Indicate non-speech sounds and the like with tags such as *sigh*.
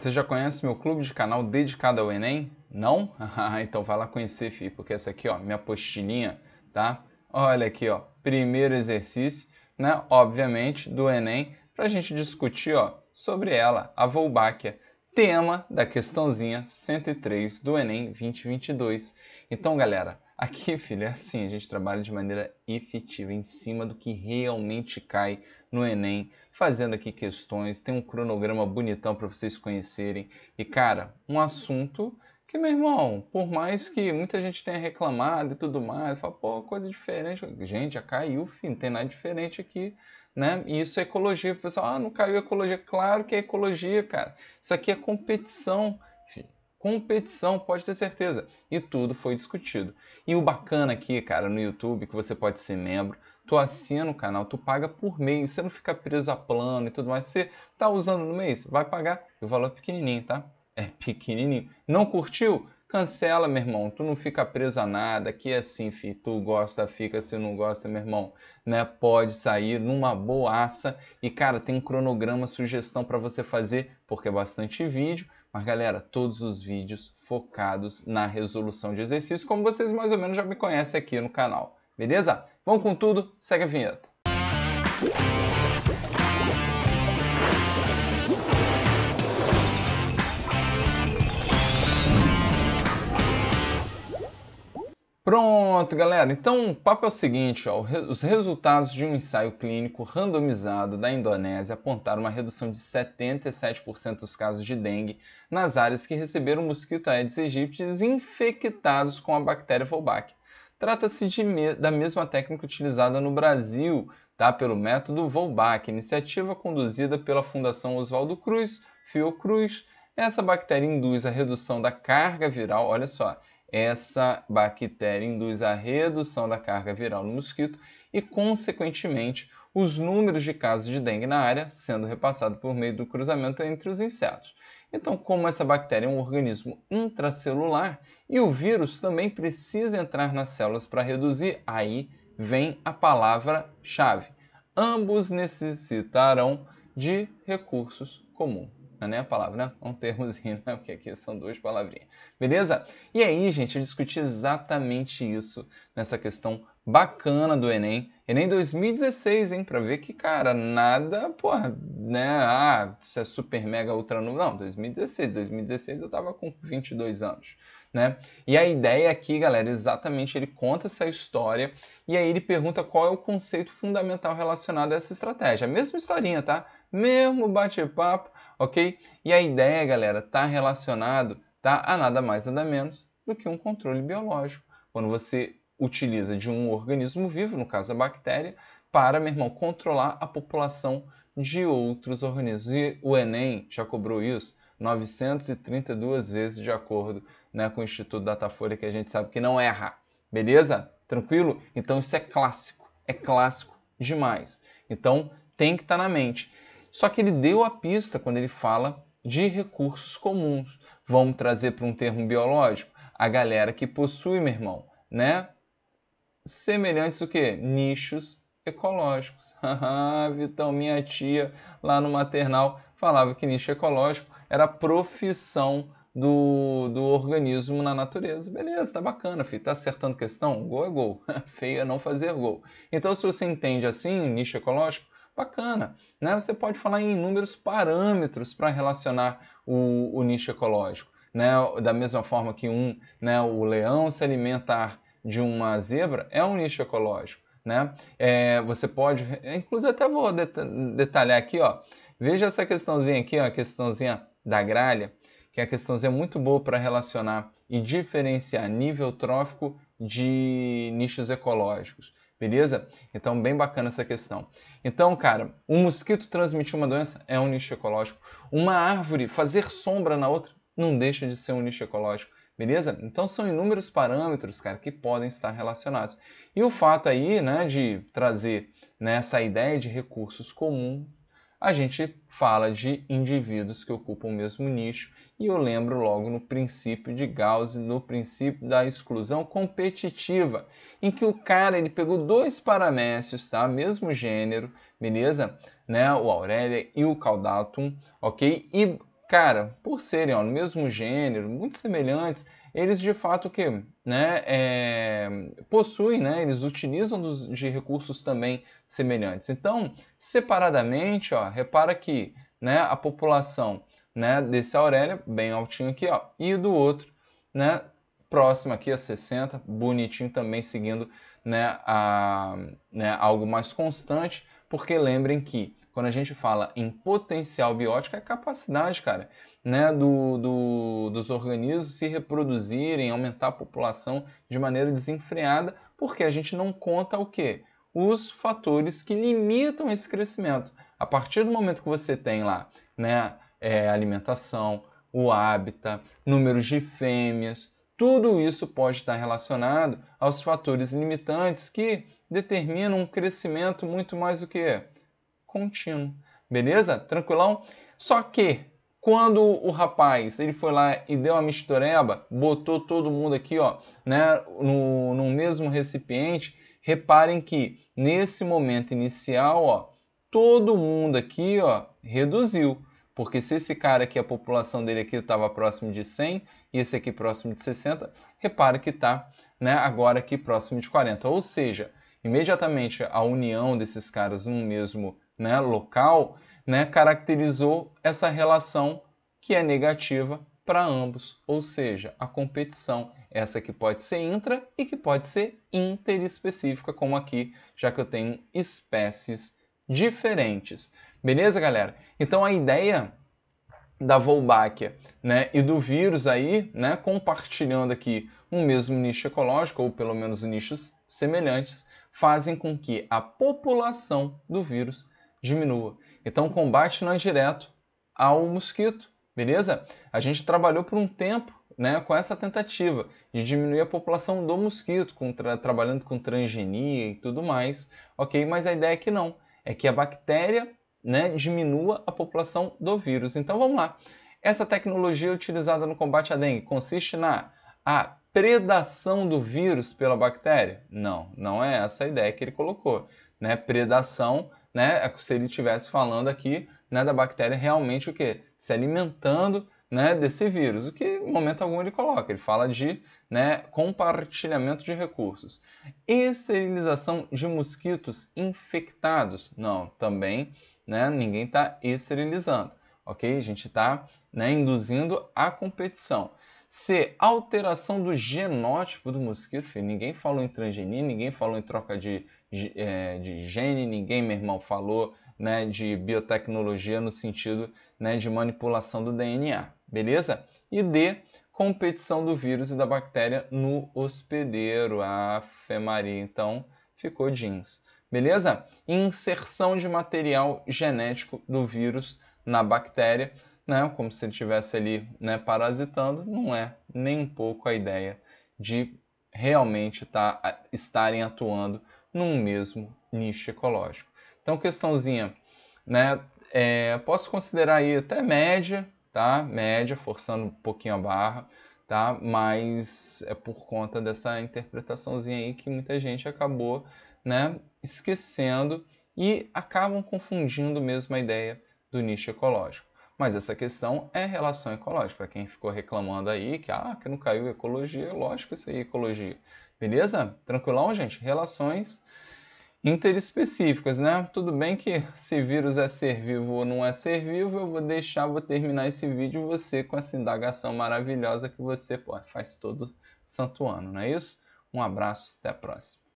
Você já conhece meu clube de canal dedicado ao Enem? Não? *laughs* Ah, então vai lá conhecer, Fih, porque essa aqui, ó, minha apostilinha, tá? Olha aqui, ó, primeiro exercício, né, obviamente, do Enem, para a gente discutir, ó, sobre ela, a Volbáquia, tema da questãozinha 103 do Enem 2022. Então, galera, Aqui, *laughs* filho, é assim, a gente trabalha de maneira efetiva, em cima do que realmente cai no Enem, fazendo aqui questões, tem um cronograma bonitão para vocês conhecerem. E, cara, um assunto que, meu irmão, por mais que muita gente tenha reclamado e tudo mais, fala, pô, coisa diferente. Gente, já caiu, filho, não tem nada diferente aqui, né? E isso é ecologia. O pessoal, ah, não caiu ecologia. Claro que é ecologia, cara. Isso aqui é competição, filho competição, pode ter certeza. E tudo foi discutido. E o bacana aqui, cara, no YouTube, que você pode ser membro, tu assina o canal, tu paga por mês, você não fica preso a plano e tudo mais. Você tá usando no mês, vai pagar. E o valor é pequenininho, tá? É pequenininho. Não curtiu? Cancela, meu irmão. Tu não fica preso a nada. Que é assim, fi. Tu gosta, fica. Se não gosta, meu irmão, né? Pode sair numa boaça. E, cara, tem um cronograma, sugestão para você fazer, porque é bastante vídeo mas galera, todos os vídeos focados na resolução de exercícios, como vocês mais ou menos já me conhecem aqui no canal, beleza? Vamos com tudo, segue a vinheta. Música Pronto, galera. Então, o papo é o seguinte, ó, os resultados de um ensaio clínico randomizado da Indonésia apontaram uma redução de 77% dos casos de dengue nas áreas que receberam mosquito Aedes aegypti infectados com a bactéria Volbach. Trata-se me da mesma técnica utilizada no Brasil, tá? pelo método Volbach, iniciativa conduzida pela Fundação Oswaldo Cruz, Fiocruz. Essa bactéria induz a redução da carga viral, olha só, essa bactéria induz a redução da carga viral no mosquito e, consequentemente, os números de casos de dengue na área sendo repassado por meio do cruzamento entre os insetos. Então, como essa bactéria é um organismo intracelular e o vírus também precisa entrar nas células para reduzir, aí vem a palavra-chave. Ambos necessitarão de recursos comuns. Não é nem a palavra, né? É um termozinho, né? Porque aqui são duas palavrinhas. Beleza? E aí, gente, eu discuti exatamente isso nessa questão bacana do Enem. Enem 2016, hein? Pra ver que, cara, nada, porra, né? Ah, isso é super mega ultra novo. Não, 2016. 2016 eu tava com 22 anos, né? E a ideia aqui, galera, é exatamente ele conta essa história e aí ele pergunta qual é o conceito fundamental relacionado a essa estratégia. A mesma historinha, tá? Mesmo bate-papo, ok? E a ideia, galera, tá relacionado, tá? A nada mais, nada menos do que um controle biológico. Quando você utiliza de um organismo vivo, no caso a bactéria, para, meu irmão, controlar a população de outros organismos. E o Enem já cobrou isso 932 vezes, de acordo né, com o Instituto Datafolha, que a gente sabe que não erra. Beleza? Tranquilo? Então isso é clássico. É clássico demais. Então tem que estar tá na mente. Só que ele deu a pista quando ele fala de recursos comuns. Vamos trazer para um termo biológico? A galera que possui, meu irmão, né? semelhantes o quê? Nichos ecológicos. *laughs* Vitão, minha tia lá no maternal falava que nicho ecológico era profissão do, do organismo na natureza. Beleza, tá bacana, filho. Tá acertando questão? Gol é gol. *laughs* Feia é não fazer gol. Então, se você entende assim, nicho ecológico, bacana. Né? Você pode falar em inúmeros parâmetros para relacionar o, o nicho ecológico. Né? Da mesma forma que um, né, o leão se alimentar de uma zebra é um nicho ecológico. Né? É, você pode, inclusive até vou detalhar aqui, ó. veja essa questãozinha aqui, ó, a questãozinha da gralha, que é a questãozinha muito boa para relacionar e diferenciar nível trófico de nichos ecológicos. Beleza? Então, bem bacana essa questão. Então, cara, o um mosquito transmitir uma doença é um nicho ecológico. Uma árvore fazer sombra na outra não deixa de ser um nicho ecológico. Beleza? Então são inúmeros parâmetros, cara, que podem estar relacionados. E o fato aí, né, de trazer né, ideia de recursos comum, a gente fala de indivíduos que ocupam o mesmo nicho, e eu lembro logo no princípio de Gauss, no princípio da exclusão competitiva, em que o cara ele pegou dois paramécios, tá? Mesmo gênero, beleza? Né? O Aurélia e o Caudatum, ok? E Cara, por serem ó, no mesmo gênero, muito semelhantes, eles de fato que né, é, possuem, né, eles utilizam dos, de recursos também semelhantes. Então, separadamente, ó, repara que né, a população né, desse Aurélia, bem altinho aqui, ó, e do outro, né, próximo aqui a 60, bonitinho também seguindo né, a, né, algo mais constante, porque lembrem que quando a gente fala em potencial biótico, é a capacidade, cara, né, do, do, dos organismos se reproduzirem, aumentar a população de maneira desenfreada, porque a gente não conta o quê? Os fatores que limitam esse crescimento. A partir do momento que você tem lá, né, é, alimentação, o hábitat, números de fêmeas, tudo isso pode estar relacionado aos fatores limitantes que determinam um crescimento muito mais do que contínuo. Beleza? Tranquilão? Só que quando o rapaz ele foi lá e deu a mistureba, botou todo mundo aqui, ó, né, no, no mesmo recipiente, reparem que nesse momento inicial, ó, todo mundo aqui, ó, reduziu. Porque se esse cara aqui, a população dele aqui estava próximo de 100 e esse aqui próximo de 60, repara que está né, agora aqui próximo de 40. Ou seja, imediatamente a união desses caras no mesmo né, local, né, caracterizou essa relação que é negativa para ambos, ou seja, a competição, essa que pode ser intra e que pode ser interespecífica, como aqui, já que eu tenho espécies diferentes. Beleza, galera? Então a ideia da Wolbachia, né, e do vírus aí, né, compartilhando aqui um mesmo nicho ecológico ou pelo menos nichos semelhantes, fazem com que a população do vírus diminua. Então, o combate não é direto ao mosquito, beleza? A gente trabalhou por um tempo né, com essa tentativa de diminuir a população do mosquito, com tra trabalhando com transgenia e tudo mais, ok? Mas a ideia é que não, é que a bactéria né, diminua a população do vírus. Então vamos lá. Essa tecnologia utilizada no combate à dengue consiste na a predação do vírus pela bactéria? Não, não é essa a ideia que ele colocou. Né? Predação né, se ele estivesse falando aqui né, da bactéria realmente o quê? Se alimentando né, desse vírus, o que em momento algum ele coloca. Ele fala de né, compartilhamento de recursos. Esterilização de mosquitos infectados. Não, também né, ninguém está esterilizando, ok? A gente está né, induzindo a competição. C. Alteração do genótipo do mosquito. Filho. Ninguém falou em transgenia, ninguém falou em troca de, de, é, de gene, ninguém, meu irmão, falou né, de biotecnologia no sentido né, de manipulação do DNA. Beleza? E D. Competição do vírus e da bactéria no hospedeiro. A Maria. Então, ficou jeans. Beleza? Inserção de material genético do vírus na bactéria né, como se ele estivesse ali né, parasitando, não é nem um pouco a ideia de realmente tá, estarem atuando num mesmo nicho ecológico. Então, questãozinha, né, é, posso considerar aí até média, tá? Média, forçando um pouquinho a barra, tá? Mas é por conta dessa interpretaçãozinha aí que muita gente acabou, né, esquecendo e acabam confundindo mesmo a ideia do nicho ecológico. Mas essa questão é relação ecológica. Para quem ficou reclamando aí que, ah, que não caiu ecologia, lógico isso aí é ecologia. Beleza? Tranquilão, gente? Relações interespecíficas, né? Tudo bem que se vírus é ser vivo ou não é ser vivo, eu vou deixar, vou terminar esse vídeo você com essa indagação maravilhosa que você pô, faz todo santo ano, não é isso? Um abraço, até a próxima.